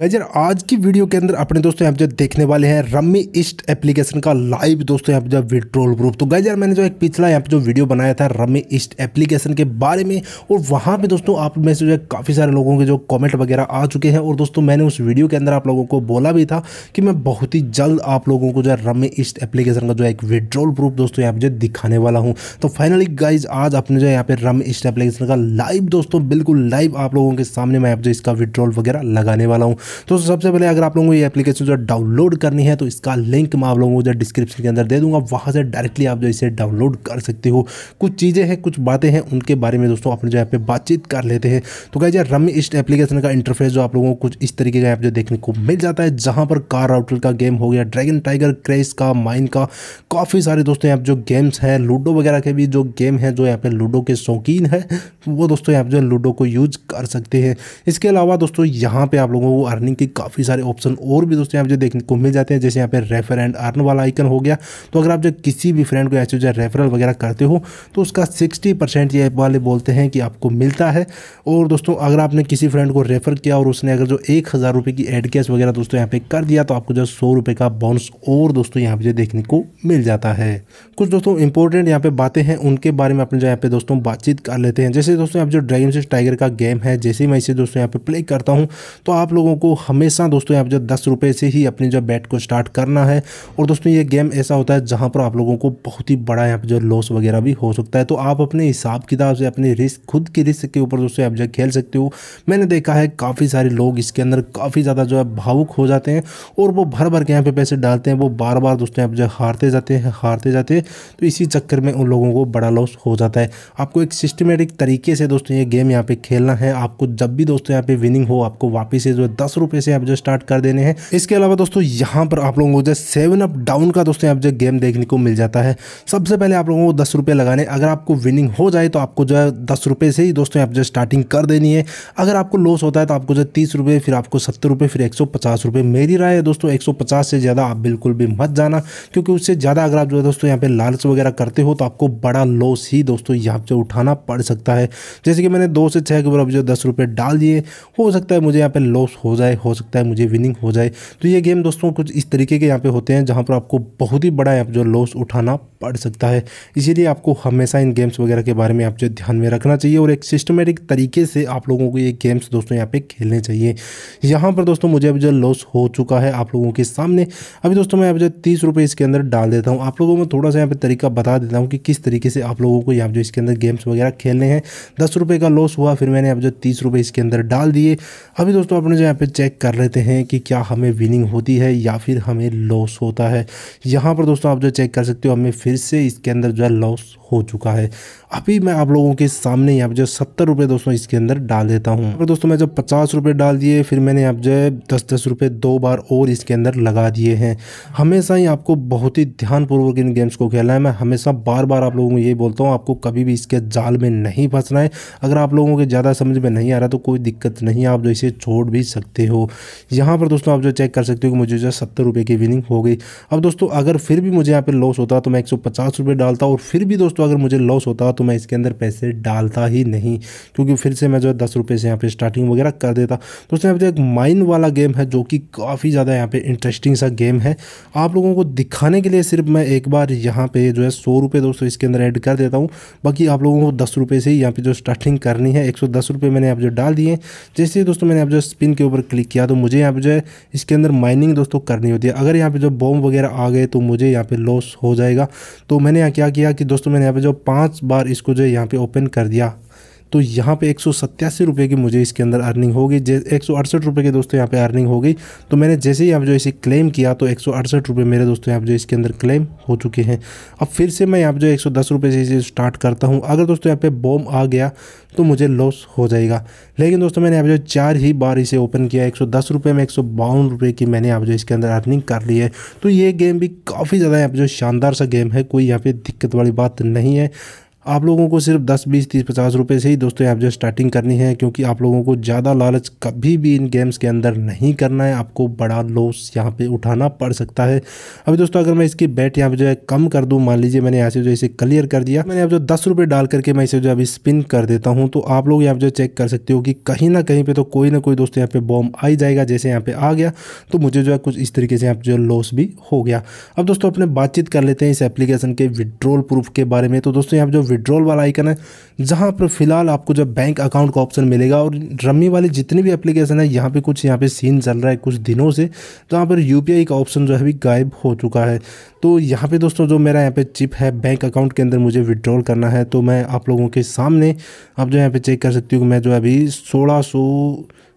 geyser आज की video के अंदर अपने दोस्तों यहाँ पे जो देखने वाले हैं रम्मी इस्ट एप्लीकेशन का लाइव दोस्तों यहाँ पे जो विड्रोल प्रूफ तो गाइजर मैंने जो एक पिछला यहाँ पे जो वीडियो बनाया था रम्मी इस्ट एप्लीकेशन के बारे में और वहाँ पे दोस्तों आप में से जो है काफ़ी सारे लोगों के जो कमेंट वगैरह आ चुके हैं और दोस्तों मैंने उस वीडियो के अंदर आप लोगों को बोला भी था कि मैं बहुत ही जल्द आप लोगों को जो है रम्मी इस्ट एप्लीकेशन का जो एक विड्रोल प्रूफ दोस्तों यहाँ पे जो दिखाने वाला हूँ तो फाइनली गाइज आज अपने जो यहाँ पे रम्मी इस्ट एप्लीकेशन का लाइव दोस्तों बिल्कुल लाइव आप लोगों के सामने मैं आप जो इसका विड्रोल वगैरह लगाने वाला हूँ तो सबसे पहले अगर आप लोगों को ये एप्लीकेशन जो डाउनलोड करनी है तो इसका लिंक मैं आप लोगों को जो डिस्क्रिप्शन के अंदर दे दूंगा वहाँ से डायरेक्टली आप जो इसे डाउनलोड कर सकते हो कुछ चीज़ें हैं कुछ बातें हैं उनके बारे में दोस्तों अपने जो यहाँ पे बातचीत कर लेते हैं तो क्या यार रमी इस एप्लीकेशन का इंटरफेस जो आप लोगों को कुछ इस तरीके का ऐप जो देखने को मिल जाता है जहाँ पर कार राउटर का गेम हो गया ड्रैगन टाइगर क्रेस का माइन का काफ़ी सारे दोस्तों यहाँ जो गेम्स हैं लूडो वगैरह के भी जो गेम हैं जो यहाँ पे लूडो के शौकीन है वो दोस्तों यहाँ जो लूडो को यूज कर सकते हैं इसके अलावा दोस्तों यहाँ पे आप लोगों को अर्निंग के काफ़ी सारे ऑप्शन और भी दोस्तों यहाँ पे देखने को मिल जाते हैं जैसे यहाँ पे रेफर एंड अर्न वाला आइकन हो गया तो अगर आप जो किसी भी फ्रेंड को ऐसे जो रेफरल वगैरह करते हो तो उसका सिक्सटी परसेंट ये ऐप वाले बोलते हैं कि आपको मिलता है और दोस्तों अगर आपने किसी फ्रेंड को रेफर किया और उसने अगर जो एक हज़ार रुपए की एड कैश वगैरह दोस्तों यहाँ पे कर दिया तो आपको जो सौ रुपए का बाउंस और दोस्तों यहाँ पे देखने को मिल जाता है कुछ दोस्तों इंपॉर्टेंट यहाँ पे बातें हैं उनके बारे में अपने जो यहाँ पे दोस्तों बातचीत कर लेते हैं जैसे दोस्तों जो ड्रैगन सिक्स टाइगर का गेम है जैसे मैं इसे दोस्तों यहाँ पे प्ले करता हूँ तो आप लोगों को हमेशा दोस्तों यहाँ पर जो दस रुपये से ही अपनी जो बैट को स्टार्ट करना है और दोस्तों ये गेम ऐसा होता है जहाँ पर आप लोगों को बहुत ही बड़ा यहाँ पर जो लॉस वगैरह भी हो सकता है तो आप अपने हिसाब किताब से अपने रिस्क खुद के रिस्क के ऊपर दोस्तों आप जो खेल सकते हो मैंने देखा है काफ़ी सारे लोग इसके अंदर काफ़ी ज़्यादा जो है भावुक हो जाते हैं और वो भर भर के यहाँ पर पैसे डालते हैं वो बार बार दोस्तों यहाँ जो हारते जाते हैं हारते जाते हैं तो इसी चक्कर में उन लोगों को बड़ा लॉस हो जाता है आपको एक सिस्टमेटिक तरीके से दोस्तों ये गेम यहाँ पर खेलना है आपको जब भी दोस्तों यहाँ पर विनिंग हो आपको वापस से जो दस पचास रुपए से आप जो स्टार्ट कर देने हैं इसके अलावा दोस्तों यहाँ पर आप लोगों को जो सेवन अप डाउन का दोस्तों आप जो गेम देखने को मिल जाता है सबसे पहले आप लोगों को दस रुपये लगाने अगर आपको विनिंग हो जाए तो आपको जो है दस रुपये से ही दोस्तों आप जो स्टार्टिंग कर देनी है अगर आपको लॉस होता है तो आपको जो तीस फिर आपको सत्तर रुपए फिर एक सौ पचास मेरी राय है दोस्तों एक सौ पचास से ज़्यादा आप बिल्कुल भी मत जाना क्योंकि उससे ज़्यादा अगर आप जो है दोस्तों यहाँ पे लालच वगैरह करते हो तो आपको बड़ा लॉस ही दोस्तों यहाँ पे उठाना पड़ सकता है जैसे कि मैंने दो से छः के अब जो दस रुपये डाल दिए हो सकता है मुझे यहाँ पे लॉस हो जाए जाए हो सकता है मुझे विनिंग हो जाए तो ये गेम दोस्तों कुछ इस तरीके के यहाँ पे होते हैं जहाँ पर आपको बहुत ही बड़ा जो लॉस उठाना पड़ सकता है इसीलिए आपको हमेशा इन गेम्स वगैरह के बारे में आप जो ध्यान में रखना चाहिए और एक सिस्टमेटिक तरीके से आप लोगों को ये गेम्स दोस्तों यहाँ पे खेलने चाहिए यहाँ पर दोस्तों मुझे अभी जो लॉस हो चुका है आप लोगों के सामने अभी दोस्तों मैं अभी जो तीस इसके अंदर डाल देता हूँ आप लोगों को थोड़ा सा यहाँ पर तरीका बता देता हूँ कि किस तरीके से आप लोगों को यहाँ जो इसके अंदर गेम्स वगैरह खेलने हैं दस का लॉस हुआ फिर मैंने अब जो तीस इसके अंदर डाल दिए अभी दोस्तों आपने जो यहाँ पे चेक कर लेते हैं कि क्या हमें विनिंग होती है या फिर हमें लॉस होता है यहाँ पर दोस्तों आप जो चेक कर सकते हो हमें फिर से इसके अंदर जो है लॉस हो चुका है अभी मैं आप लोगों के सामने यहाँ पर जो सत्तर रुपये दोस्तों इसके अंदर डाल देता हूँ और दोस्तों मैं जो पचास रुपये डाल दिए फिर मैंने आप जो है दस दस रुपये दो बार और इसके अंदर लगा दिए हैं हमेशा ही आपको बहुत ही ध्यानपूर्वक इन गेम्स को खेलना है मैं हमेशा बार बार आप लोगों को यही बोलता हूँ आपको कभी भी इसके जाल में नहीं फंसना है अगर आप लोगों के ज़्यादा समझ में नहीं आ रहा तो कोई दिक्कत नहीं आप जो इसे छोड़ भी सकते सकते हो यहाँ पर दोस्तों आप जो चेक कर सकते हो कि मुझे जो है सत्तर रुपये की विनिंग हो गई अब दोस्तों अगर फिर भी मुझे यहाँ पर लॉस होता तो मैं एक सौ पचास डालता और फिर भी दोस्तों अगर मुझे लॉस होता तो मैं इसके अंदर पैसे डालता ही नहीं क्योंकि फिर से मैं जो है दस रुपये से यहाँ पर स्टार्टिंग वगैरह कर देता दोस्तों यहाँ पर एक माइन वाला गेम है जो कि काफ़ी ज़्यादा यहाँ पर इंटरेस्टिंग सा गेम है आप लोगों को दिखाने के लिए सिर्फ मैं एक बार यहाँ पे जो है सौ रुपये दोस्तों इसके अंदर ऐड कर देता हूँ बाकी आप लोगों को दस रुपये से यहाँ पे जो स्टार्टिंग करनी है एक सौ दस रुपये मैंने आप जो डाल दिए जैसे दोस्तों मैंने आप जो स्पिन के ऊपर पर क्लिक किया तो मुझे यहाँ पे जो है इसके अंदर माइनिंग दोस्तों करनी होती है अगर यहाँ पे जो बॉम्ब वगैरह आ गए तो मुझे यहाँ पे लॉस हो जाएगा तो मैंने यहाँ क्या किया कि दोस्तों मैंने यहाँ पे जो पाँच बार इसको जो है यहाँ पे ओपन कर दिया तो यहाँ पे एक सौ की मुझे इसके अंदर अर्निंग होगी एक सौ अड़सठ रुपये की दोस्तों यहाँ पे अर्निंग होगी तो मैंने जैसे ही आप जो इसे क्लेम किया तो एक सौ अड़सठ रुपये मेरे दोस्तों यहाँ जो इसके अंदर क्लेम हो चुके हैं अब फिर से मैं यहाँ जो एक सौ दस रुपये से इसे स्टार्ट करता हूँ अगर दोस्तों यहाँ पे बॉम आ गया तो मुझे लॉस हो जाएगा लेकिन दोस्तों मैंने आप जो चार ही बार इसे ओपन किया एक सौ दस रुपये में एक सौ बावन रुपये की मैंने आप जो इसके अंदर अर्निंग कर ली है तो ये गेम भी काफ़ी ज़्यादा यहाँ जो शानदार सा गेम है कोई यहाँ पे दिक्कत वाली बात नहीं है आप लोगों को सिर्फ दस बीस तीस पचास रुपये से ही दोस्तों यहाँ जो स्टार्टिंग करनी है क्योंकि आप लोगों को ज़्यादा लालच कभी भी इन गेम्स के अंदर नहीं करना है आपको बड़ा लॉस यहाँ पे उठाना पड़ सकता है अभी दोस्तों अगर मैं इसकी बैट यहाँ पे जो है कम कर दूँ मान लीजिए मैंने यहाँ से जो इसे क्लियर कर दिया मैंने अब जो दस रुपये डाल करके मैं इसे जो अभी स्पिन कर देता हूँ तो आप लोग यहाँ जो चेक कर सकते हो कि कहीं ना कहीं पर तो कोई ना कोई दोस्तों यहाँ पर बॉम्ब आ ही जाएगा जैसे यहाँ पर आ गया तो मुझे जो है कुछ इस तरीके से यहाँ जो लॉस भी हो गया अब दोस्तों अपने बातचीत कर लेते हैं इस एप्लीकेशन के विड्रोल प्रूफ के बारे में तो दोस्तों यहाँ पर जो विड्रॉल वाला आइकन है जहाँ पर फिलहाल आपको जब बैंक अकाउंट का ऑप्शन मिलेगा और रमी वाली जितनी भी एप्लीकेशन है यहाँ पे कुछ यहाँ पे सीन चल रहा है कुछ दिनों से जहाँ तो पर यू का ऑप्शन जो है भी गायब हो चुका है तो यहाँ पे दोस्तों जो मेरा यहाँ पे चिप है बैंक अकाउंट के अंदर मुझे विड्रॉल करना है तो मैं आप लोगों के सामने आप जो यहाँ पे चेक कर सकती हूँ कि मैं जो अभी सोलह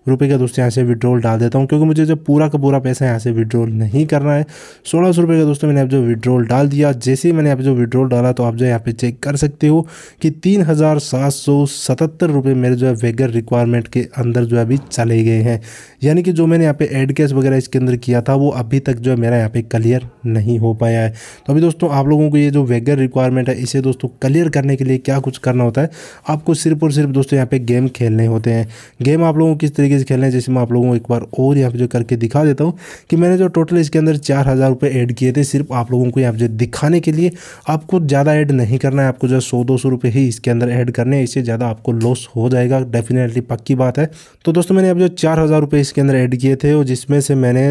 रुपये का दोस्तों यहाँ से विड्रॉल डाल देता हूँ क्योंकि मुझे जो पूरा का पूरा पैसा यहाँ से विड्रॉल नहीं करना है सोलह सौ रुपये का दोस्तों मैंने आप जो विड्रॉल डाल दिया जैसे ही मैंने आप जो विड्रॉल डाला तो आप जो यहाँ पे चेक कर सकते हो कि तीन हज़ार सात सौ सतहत्तर रुपये मेरे जो है वेगर रिक्वायरमेंट के अंदर जो है अभी चले गए हैं यानी कि जो मैंने यहाँ पे एड कैश वगैरह इसके अंदर किया था वो अभी तक जो है मेरा यहाँ पे क्लियर नहीं हो पाया है तो अभी दोस्तों आप लोगों को ये जो वेगर रिक्वायरमेंट है इसे दोस्तों क्लियर करने के लिए क्या कुछ करना होता है आपको सिर्फ और सिर्फ दोस्तों यहाँ पे गेम खेलने होते हैं गेम आप लोगों को किस तरीके तरीके से खेलना है जैसे मैं आप लोगों को एक बार और यहाँ पर जो करके दिखा देता हूँ कि मैंने जो टोटल इसके अंदर चार हज़ार रुपये ऐड किए थे सिर्फ आप लोगों को यहाँ जो दिखाने के लिए आपको ज़्यादा ऐड नहीं करना है आपको जो सौ दो सौ रुपये ही इसके अंदर ऐड करने हैं इससे ज़्यादा आपको लॉस हो जाएगा डेफिनेटली पक्की बात है तो दोस्तों मैंने अब जो चार हज़ार रुपये इसके अंदर ऐड किए थे और जिसमें से मैंने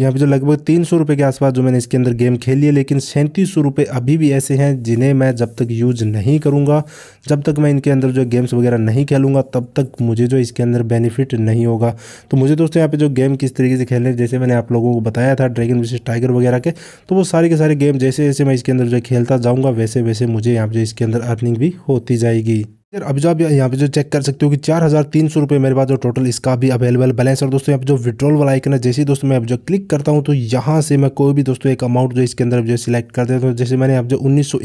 यहाँ पे जो लगभग तीन सौ रुपये के आसपास जो मैंने इसके अंदर गेम खेली है लेकिन सैंतीस सौ रुपये अभी भी ऐसे हैं जिन्हें मैं जब तक यूज नहीं करूँगा जब तक मैं इनके अंदर जो गेम्स वगैरह नहीं खेलूँगा तब तक मुझे जो इसके अंदर बेनिफिट नहीं होगा तो मुझे दोस्तों यहाँ पर जो गेम किस तरीके से खेलने जैसे मैंने आप लोगों को बताया था ड्रैगन विशेष टाइगर वगैरह के तो वो सारे के सारे गेम जैसे जैसे मैं इसके अंदर जो खेलता जाऊँगा वैसे वैसे मुझे यहाँ पर इसके अंदर अर्निंग भी होती जाएगी यार अभी जो आप यहाँ पे जो चेक कर सकते हो कि चार हज़ार तीन सौ रुपये मेरे पास जो टोटल इसका भी अवेलेबल बैलेंस और दोस्तों यहाँ पे जो विड्रॉल वाला आइकन है जैसे ही दोस्तों मैं अब जो क्लिक करता हूँ तो यहाँ से मैं कोई भी दोस्तों एक अमाउंट जो इसके अंदर जो सिलेक्ट कर देता हूँ जैसे मैंने आप जो उन्नीस सौ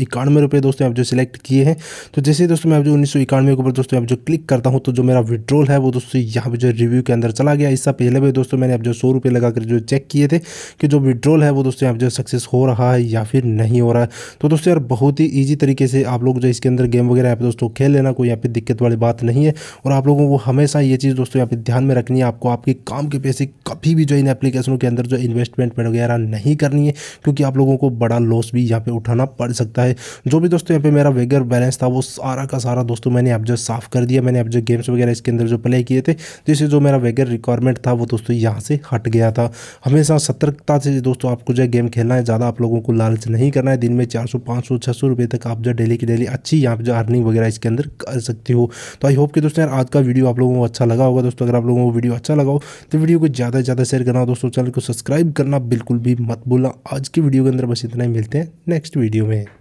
दोस्तों आप जो सिलेक्ट किए हैं तो जैसे ही दोस्तों मैं आप जो उन्नीस सौ के ऊपर दोस्तों आप जो क्लिक करता हूँ तो जो मेरा विड्रॉल है वो दोस्तों यहाँ पर जो रिव्यू के अंदर चला गया इससे पहले भी दोस्तों मैंने अब जो सौ रुपये लगाकर जो चेक किए थे कि जो विड्रॉल है वो दोस्तों यहाँ जो सक्सेस हो रहा है या फिर नहीं हो रहा है तो दोस्तों यार बहुत ही ईजी तरीके से आप लोग जो इसके अंदर गेम वगैरह आप दोस्तों खेल लेना कोई यहाँ पे दिक्कत वाली बात नहीं है और आप लोगों को हमेशा ये चीज़ दोस्तों यहाँ पे ध्यान में रखनी है आपको आपके काम के पैसे कभी भी जो इन एप्लीकेशनों के अंदर जो इन्वेस्टमेंट वगैरह नहीं करनी है क्योंकि आप लोगों को बड़ा लॉस भी यहाँ पर उठाना पड़ सकता है जो भी दोस्तों यहाँ पर मेरा वेगर बैलेंस था वो सारा का सारा दोस्तों मैंने आप जो साफ़ कर दिया मैंने आप जो गेम्स वगैरह इसके अंदर जो प्ले किए थे जिससे जो मेरा वेगर रिक्वायरमेंट था वो दोस्तों यहाँ से हट गया था हमेशा सतर्कता से दोस्तों आपको जो गेम खेलना है ज़्यादा आप लोगों को लालच नहीं करना है दिन में चार सौ पाँच सौ छः सौ रुपये तक आप जो डेली की डेली अच्छी यहाँ पर जो अर्निंग वगैरह इसके अंदर कर सकते हो तो आई होप कि दोस्तों यार आज का वीडियो आप लोगों को अच्छा लगा होगा दोस्तों अगर आप लोगों को वीडियो अच्छा लगा हो तो वीडियो को ज़्यादा से ज़्यादा शेयर करना दोस्तों चैनल को सब्सक्राइब करना बिल्कुल भी मत भूलना आज की वीडियो के अंदर बस इतना ही मिलते हैं नेक्स्ट वीडियो में